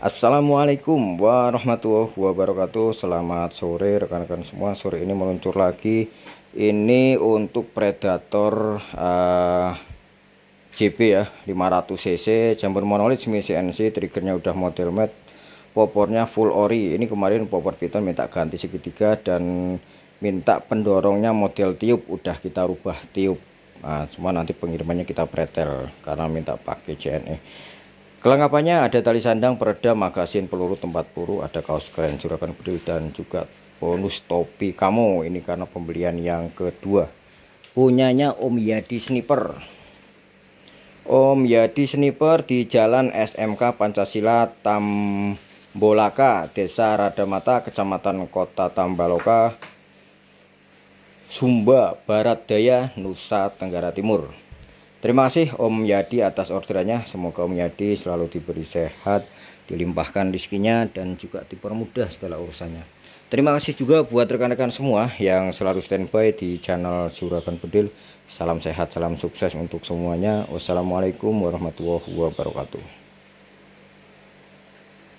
Assalamualaikum warahmatullahi wabarakatuh Selamat sore rekan-rekan semua Sore ini meluncur lagi Ini untuk predator uh, eh, JP ya 500cc Jambur monolith semi CNC Triggernya udah model mat Popornya full ori Ini kemarin popor piton minta ganti segitiga Dan minta pendorongnya model tiup Udah kita rubah tiup Nah, cuma nanti pengirimannya kita pretel karena minta pakai CNE Kelengkapannya ada tali sandang, peredam, magasin, peluru tempat peluru, ada kaos keren juragan bedil dan juga bonus topi kamu. Ini karena pembelian yang kedua. Punyanya Om Yadi Sniper. Om Yadi Sniper di Jalan SMK Pancasila Tambolaka, Desa Radamata, Kecamatan Kota Tambaloka, Sumba, Barat Daya, Nusa Tenggara Timur. Terima kasih Om Yadi atas orderannya. Semoga Om Yadi selalu diberi sehat, dilimpahkan rezekinya dan juga dipermudah segala urusannya. Terima kasih juga buat rekan-rekan semua yang selalu standby di channel Juragan Bedil. Salam sehat, salam sukses untuk semuanya. Wassalamualaikum warahmatullahi wabarakatuh.